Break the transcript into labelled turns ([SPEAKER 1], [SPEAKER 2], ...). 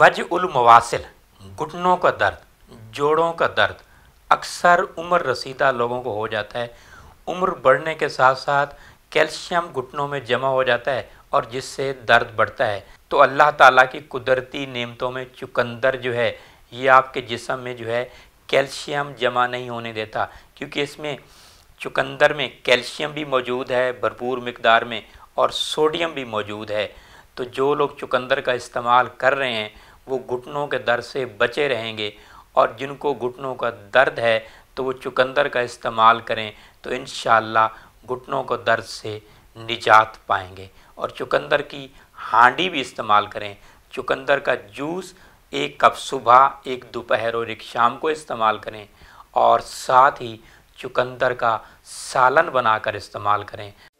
[SPEAKER 1] वज उल मवासिल घुटनों का दर्द जोड़ों का दर्द अक्सर उम्र रसीदा लोगों को हो जाता है उम्र बढ़ने के साथ साथ कैल्शियम घुटनों में जमा हो जाता है और जिससे दर्द बढ़ता है तो अल्लाह ताला की कुदरती नेमतों में चुकंदर जो है ये आपके जिसम में जो है कैल्शियम जमा नहीं होने देता क्योंकि इसमें चुकंदर में कैल्शियम भी मौजूद है भरपूर मकदार में और सोडियम भी मौजूद है तो जो लोग चुकंदर का इस्तेमाल कर रहे हैं वो घुटनों के दर्द से बचे रहेंगे और जिनको घुटनों का दर्द है तो वो चुकंदर का इस्तेमाल करें तो इन घुटनों को दर्द से निजात पाएंगे और चुकंदर की हांडी भी इस्तेमाल करें चुकंदर का जूस एक कप सुबह एक दोपहर और एक शाम को इस्तेमाल करें और साथ ही चुकंदर का सालन बनाकर इस्तेमाल करें